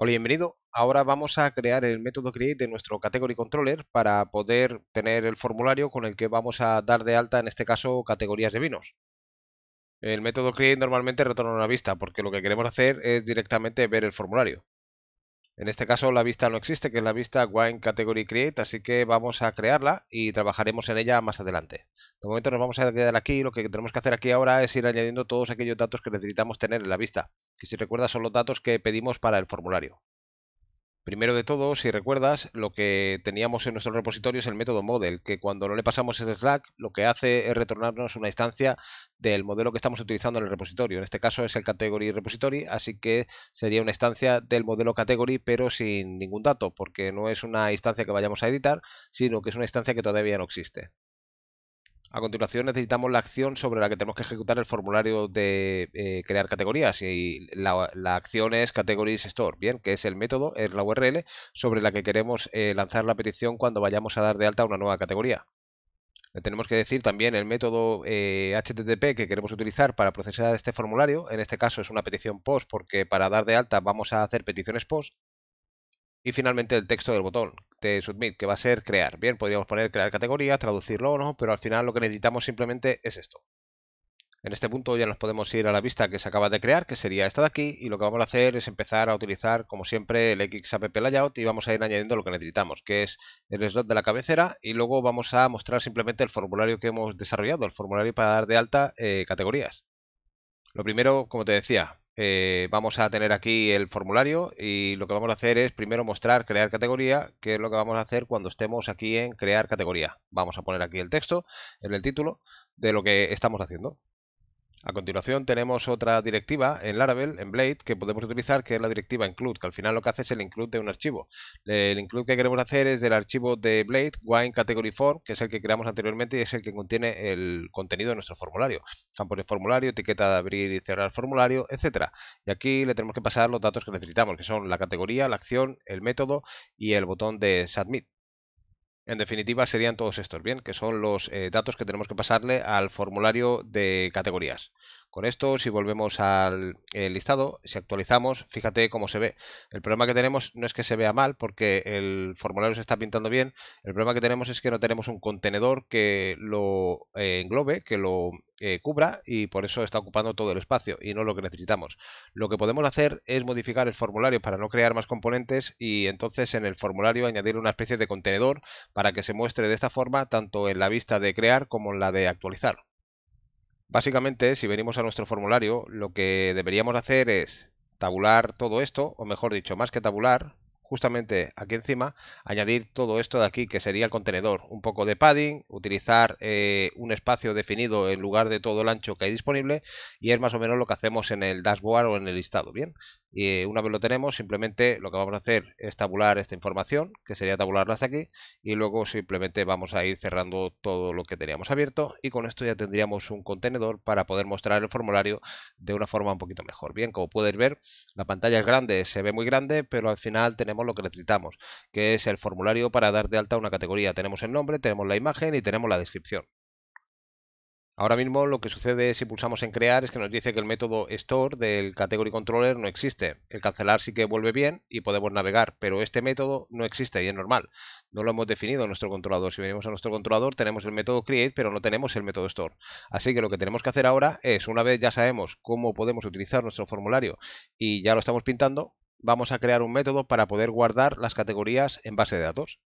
Hola, bienvenido. Ahora vamos a crear el método create de nuestro category controller para poder tener el formulario con el que vamos a dar de alta, en este caso, categorías de vinos. El método create normalmente retorna una vista porque lo que queremos hacer es directamente ver el formulario. En este caso la vista no existe, que es la vista Wine Category Create, así que vamos a crearla y trabajaremos en ella más adelante. De momento nos vamos a quedar aquí, lo que tenemos que hacer aquí ahora es ir añadiendo todos aquellos datos que necesitamos tener en la vista, que si recuerdas son los datos que pedimos para el formulario. Primero de todo, si recuerdas, lo que teníamos en nuestro repositorio es el método model, que cuando no le pasamos ese Slack, lo que hace es retornarnos una instancia del modelo que estamos utilizando en el repositorio. En este caso es el category repository, así que sería una instancia del modelo category, pero sin ningún dato, porque no es una instancia que vayamos a editar, sino que es una instancia que todavía no existe. A continuación necesitamos la acción sobre la que tenemos que ejecutar el formulario de eh, crear categorías y la, acción es categories store, bien, que es el método, es la URL sobre la que queremos eh, lanzar la petición cuando vayamos a dar de alta una nueva categoría. Le tenemos que decir también el método HTTP eh, que queremos utilizar para procesar este formulario. En este caso es una petición POST porque para dar de alta vamos a hacer peticiones POST. Y finalmente el texto del botón, de submit, que va a ser crear. Bien, podríamos poner crear categoría traducirlo o no, pero al final lo que necesitamos simplemente es esto. En este punto ya nos podemos ir a la vista que se acaba de crear, que sería esta de aquí, y lo que vamos a hacer es empezar a utilizar, como siempre, el XApp Layout y vamos a ir añadiendo lo que necesitamos, que es el slot de la cabecera, y luego vamos a mostrar simplemente el formulario que hemos desarrollado, el formulario para dar de alta eh, categorías. Lo primero, como te decía, eh, vamos a tener aquí el formulario y lo que vamos a hacer es primero mostrar crear categoría, que es lo que vamos a hacer cuando estemos aquí en crear categoría. Vamos a poner aquí el texto en el título de lo que estamos haciendo. A continuación tenemos otra directiva en Laravel, en Blade, que podemos utilizar, que es la directiva include, que al final lo que hace es el include de un archivo. El include que queremos hacer es del archivo de Blade, Wine Category que es el que creamos anteriormente y es el que contiene el contenido de nuestro formulario. Campos de formulario, etiqueta de abrir y cerrar formulario, etcétera. Y aquí le tenemos que pasar los datos que necesitamos, que son la categoría, la acción, el método y el botón de Submit en definitiva serían todos estos, bien, que son los eh, datos que tenemos que pasarle al formulario de categorías. Con esto, si volvemos al listado, si actualizamos, fíjate cómo se ve. El problema que tenemos no es que se vea mal, porque el formulario se está pintando bien. El problema que tenemos es que no tenemos un contenedor que lo eh, englobe, que lo eh, cubra, y por eso está ocupando todo el espacio y no lo que necesitamos. Lo que podemos hacer es modificar el formulario para no crear más componentes y entonces en el formulario añadir una especie de contenedor para que se muestre de esta forma tanto en la vista de crear como en la de actualizar. Básicamente, si venimos a nuestro formulario, lo que deberíamos hacer es tabular todo esto, o mejor dicho, más que tabular, justamente aquí encima, añadir todo esto de aquí, que sería el contenedor, un poco de padding, utilizar eh, un espacio definido en lugar de todo el ancho que hay disponible, y es más o menos lo que hacemos en el dashboard o en el listado, ¿bien? Y eh, una vez lo tenemos, simplemente lo que vamos a hacer es tabular esta información, que sería tabularla hasta aquí, y luego simplemente vamos a ir cerrando todo lo que teníamos abierto y con esto ya tendríamos un contenedor para poder mostrar el formulario de una forma un poquito mejor. Bien, como puedes ver, la pantalla es grande, se ve muy grande, pero al final tenemos lo que necesitamos, que es el formulario para dar de alta una categoría. Tenemos el nombre, tenemos la imagen y tenemos la descripción. Ahora mismo lo que sucede si pulsamos en crear es que nos dice que el método store del category controller no existe. El cancelar sí que vuelve bien y podemos navegar, pero este método no existe y es normal. No lo hemos definido en nuestro controlador. Si venimos a nuestro controlador tenemos el método create, pero no tenemos el método store. Así que lo que tenemos que hacer ahora es, una vez ya sabemos cómo podemos utilizar nuestro formulario y ya lo estamos pintando, vamos a crear un método para poder guardar las categorías en base de datos.